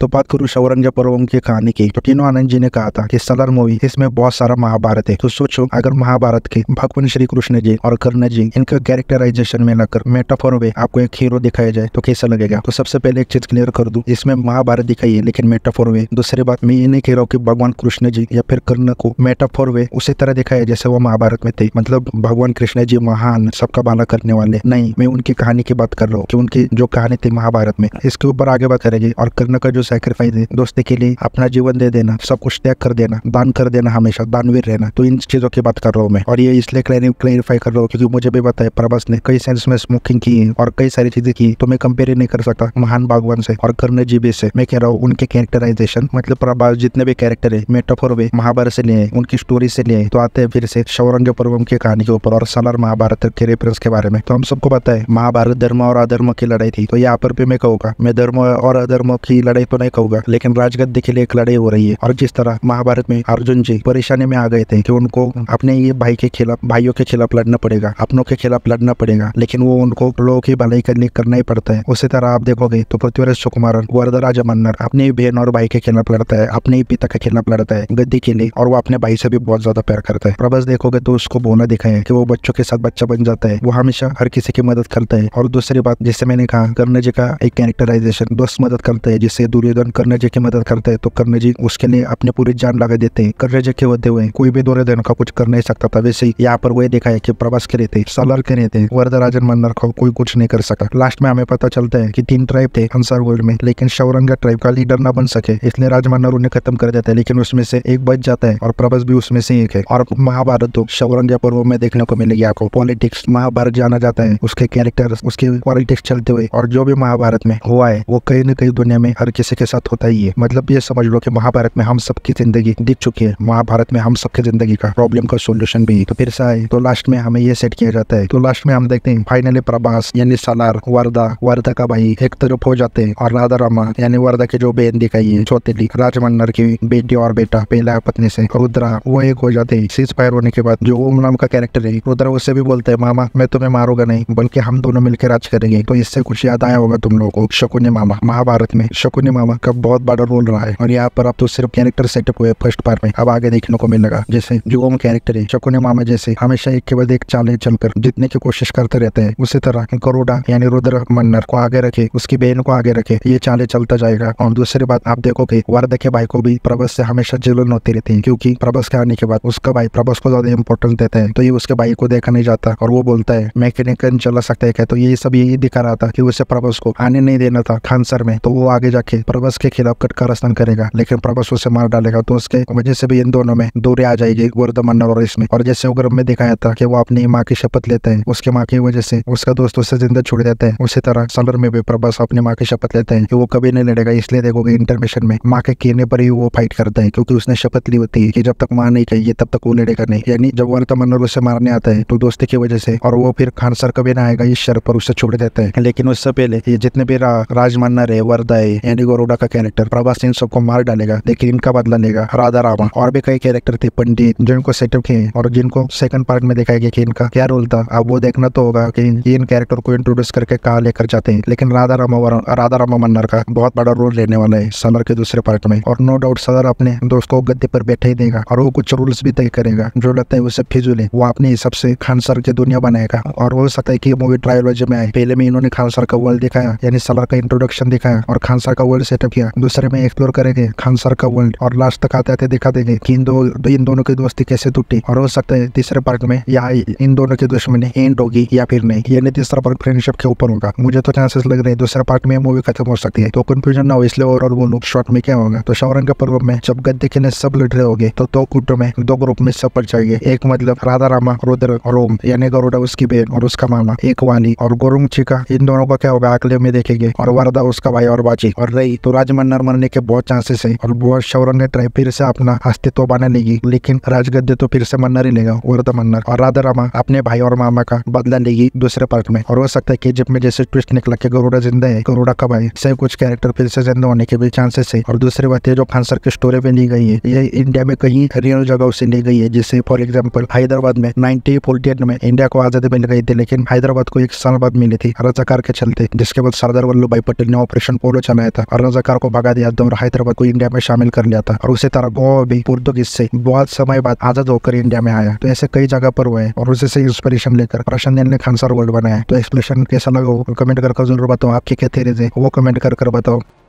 तो बात करूँ सौरंग और की कहानी की तो तीनों आनंद जी ने कहा था कि सलर मूवी इसमें बहुत सारा महाभारत है तो सोचो अगर महाभारत के भगवान श्री कृष्ण जी और कर्ण जी इनका कैरेक्टराइजेशन में लगकर मेटाफोर में आपको एक हीरो दिखाया जाए तो कैसा लगेगा तो सबसे पहले एक चीज क्लियर कर दू इसमें महाभारत दिखाई है लेकिन मेटाफोर में दूसरी बात मैं ये नहीं कह रहा हूँ की भगवान कृष्ण जी या फिर कर्ण को मेटाफोर में उसी तरह दिखाया जैसे वो महाभारत में थे मतलब भगवान कृष्ण जी महान सबका बाला करने वाले नहीं मैं उनकी कहानी की बात कर रहा हूँ की उनकी जो कहानी थी महाभारत में इसके ऊपर आगे बात करेगी और कर्ण का जो सेक्रीफाइस दोस्ती के लिए अपना जीवन दे देना सब कुछ त्याग कर देना दान कर देना हमेशा दानवीर रहना तो इन चीजों की बात कर रहा हूँ मैं और ये इसलिए क्लैरिफाई कर रहा हूँ क्योंकि मुझे भी पता है प्रभास ने कई सेंस में स्मोकिंग की है और कई सारी चीजें की तो मैं कंपेयर ही नहीं कर सकता महान भगवान से और कर्ण जीबी से मैं कह रहा हूँ उनके कैरेक्टराइजेशन मतलब प्रभास जितने भी कैरेक्टर है मेटोफोर वे महाभारत से लिए उनकी स्टोरी से लिए तो आते हैं फिर से शौरंग पर्वम की कहानी के ऊपर और सलर महाभारत के रेफरेंस के बारे में तो हम सबको पता है महाभारत धर्म और अधर्म की लड़ाई थी तो यहाँ पर भी मैं कहूँगा मैं धर्म और अधर्म की लड़ाई નાઈકા ઉગા લેકિન રાજગદ દેખ લે ખલડે હો રહી હે ઓર જિસ તરહ મહાભારત મેં અર્જુનજી પરેશાની મે આગેતે હે કે ઉનકો અપને ય ભાઈ કે ખલા ભાઈઓ કે ખલા લડના પડેગા અપનો કે ખલા લડના પડેગા લેકિન વો ઉનકો લોક કે ભલાઈ કરને કરનાઈ પડતા હે ઉસે તરહ આપ દેખોગે તો પ્રતવીર સુકુમારન વરદરાજ મન્નાર અપને ભેરન ઓર ભાઈ કે ખલા લડતા હે અપને પિતા કે ખલા લડતા હે ગદડી કે લિયે ઓર વો અપને ભાઈ સે ભી બહોત જ્યાદા પ્યાર કરતા હે પ્રબસ દેખોગે તો ઉસકો બોના દેખાયે કે વો બચ્ચો કે સાથ બચ્ચા بن જાતા હે વો હમેશા હર કિસી કે મદદ કરતા હે ઓર દૂસરી બાત જૈસે મેને કહા કરને જકા એક કેરેક્ટરાઇઝેશન બહોત મદદ કરતા હે જ दुर्योधन कर्ण जी की मदद करते है तो कर्ण जी उसके लिए अपने पूरी जान लगा देते हैं कर्ण जी के होते हुए कोई भी दुर्योधन का कुछ कर नहीं सकता था वैसे ही यहाँ पर वही है की प्रवास के रहते सलर के रहते वरदराजन मंदर को कोई कुछ नहीं कर सका लास्ट में हमें पता चलता है की तीन ट्राइब थे अंसार वर्ल्ड में लेकिन शौरंगा ट्राइब का लीडर ना बन सके इसलिए राजमन्नर उन्हें खत्म कर देता है लेकिन उसमें से एक बच जाता है और प्रभस भी उसमें से एक है और महाभारत तो शौरंगा पर्व में देखने को मिलेगी आपको पॉलिटिक्स महाभारत जाना जाता है उसके कैरेक्टर उसके पॉलिटिक्स चलते हुए और जो भी महाभारत में हुआ है वो कहीं ना कहीं दुनिया में हर किसी किसी के साथ होता ही है मतलब ये समझ लो कि महाभारत में हम सबकी जिंदगी दिख चुकी है महाभारत में हम सबकी जिंदगी का प्रॉब्लम का सोल्यूशन भी तो फिर से आए तो लास्ट में हमें ये सेट किया जाता है तो लास्ट में हम देखते हैं फाइनली प्रभास यानी सलार वर्दा वर्दा का भाई एक तरफ हो जाते हैं और राधा रामा यानी वर्दा के जो बेन दिखाई है चौथी राजमंडर की बेटी और बेटा पहला पत्नी से रुद्रा वो एक हो जाते हैं सीज फायर होने के बाद जो ओम नाम का कैरेक्टर है रुद्रा उससे भी बोलते हैं मामा मैं तुम्हें मारूंगा नहीं बल्कि हम दोनों मिलकर राज करेंगे तो इससे कुछ याद आया होगा तुम लोगों को शकुन्य मामा महाभारत में शकुन्य मामा ड्रामा का बहुत बड़ा रोल रहा है और यहाँ पर अब तो सिर्फ कैरेक्टर सेटअप हुए फर्स्ट पार्ट में अब आगे देखने को मिलेगा जैसे में कैरेक्टर है शकुने मामा जैसे हमेशा एक के बाद एक चाले चलकर जीतने की कोशिश करते रहते हैं उसी तरह करोडा यानी रुद्र मन्नर को आगे रखे उसकी बहन को आगे रखे ये चाले चलता जाएगा और दूसरी बात आप देखोगे वर्द के भाई को भी प्रभस से हमेशा जुलन होती रहती है क्योंकि प्रभस के आने के बाद उसका भाई प्रभस को ज्यादा इंपोर्टेंस देते हैं तो ये उसके भाई को देखा नहीं जाता और वो बोलता है मैकेनिकल चला सकता है तो ये सब यही दिखा रहा था कि उसे प्रभस को आने नहीं देना था खानसर में तो वो आगे जाके प्रभस के खिलाफ कटकर स्नान करेगा लेकिन प्रभस उसे मार डालेगा तो उसके वजह से भी इन दोनों में दूरी आ जाएगी वर्धमान और इसमें और जैसे उग्र में दिखाया था कि वो अपनी माँ की शपथ लेते हैं उसके माँ की वजह से उसका दोस्त उसे जिंदा छोड़ देते हैं उसी तरह सलर में भी प्रभस अपनी माँ की शपथ लेते हैं कि वो कभी नहीं लड़ेगा इसलिए देखोगे इंटरमेशन में माँ के कहने पर ही वो फाइट करते हैं क्योंकि उसने शपथ ली होती है कि जब तक माँ नहीं चाहिए तब तक वो लड़ेगा नहीं यानी जब वर्तमान उसे मारने आता है तो दोस्ती की वजह से और वो फिर खान सर कभी ना आएगा इस शर पर उसे छोड़ देते हैं लेकिन उससे पहले ये जितने भी राजमान्नर है वर्दा है यानी गौरव गरुड़ा का कैरेक्टर प्रभास इन सबको मार डालेगा लेकिन इनका बदला लेगा राधा रावण और भी कई कैरेक्टर थे पंडित जिनको सेटअप किए और जिनको सेकंड पार्ट में दिखाया गया कि इनका क्या रोल था अब वो देखना तो होगा कि इन कैरेक्टर को इंट्रोड्यूस करके कहा लेकर जाते हैं लेकिन राधा रामा राधा रामा मन्नर का बहुत बड़ा रोल लेने वाला है समर के दूसरे पार्ट में और नो डाउट सदर अपने दोस्त को गद्दे पर बैठे ही देगा और वो कुछ रूल्स भी तय करेगा जो लगता है उसे फिजूल है वो अपने हिसाब से खान सर की दुनिया बनाएगा और हो सकता है की मूवी ट्रायोलॉजी में आए पहले में इन्होंने खान सर का वर्ल्ड दिखाया यानी सलर का इंट्रोडक्शन दिखाया और खान सर का वर्ल्ड सेटअप किया दूसरे में एक्सप्लोर करेंगे खान सर का वर्ल्ड और लास्ट तक आते आते दिखा देंगे की इन दो इन दोनों की दोस्ती कैसे टूटी और हो सकता है तीसरे पार्ट में या इन दोनों की दुश्मनी एंड होगी या फिर नहीं यानी तीसरा पार्क फ्रेंडशिप के ऊपर होगा मुझे तो चांसेस लग रहे हैं दूसरे पार्ट में मूवी खत्म हो सकती है तो कंफ्यूजन ना हो इसलिए और बोलूँ शॉर्ट में क्या होगा तो शौरंग पर्व में जब गद्दे के सब लड़ रहे गए तो दो कुटो में दो ग्रुप में सब पड़ जाएंगे एक मतलब राधा रामा रुद्र रोम यानी गरुड़ा उसकी बहन और उसका मामा एक वानी और गोरुंग चिका इन दोनों का क्या होगा अगले में देखेंगे और वरदा उसका भाई और बाची और रही तो राजमन्नर मरने के बहुत चांसेस है और बहुत शौरन ने ट्राई फिर से अपना अस्तित्व तो बना लेगी लेकिन राजगद्य तो फिर से मन्नर ही लेगा वर्द मन्नर और राधा रामा अपने भाई और मामा का बदला लेगी दूसरे पार्ट में और हो सकता है की जब में जैसे ट्विस्ट निकला की गरुड़ा जिंदा है गरुड़ा कब आए सही कुछ कैरेक्टर फिर से जिंदा होने के भी चांसेस है और दूसरी बात है जो फांसर की स्टोरी में ली गई है ये इंडिया में कहीं रियल जगह से ली गई है जैसे फॉर एग्जाम्पल हैदराबाद में नाइनटीन फोर्टी में इंडिया को आजादी मिल गई थी लेकिन हैदराबाद को एक साल बाद मिली थी रजाकार के चलते जिसके बाद सरदार वल्लभ भाई पटेल ने ऑपरेशन पोलो चलाया था और मुगल जकार को भगा दिया और हैदराबाद को इंडिया में शामिल कर लिया था और उसी तरह गोवा भी पुर्तुगीज से बहुत समय बाद आजाद होकर इंडिया में आया तो ऐसे कई जगह पर हुए और उसी से इंस्पिरेशन लेकर रशन ने खानसर वर्ल्ड बनाया तो एक्सप्रेशन कैसा लगा कमेंट करके जरूर बताओ आपकी क्या थे वो कमेंट कर बताओ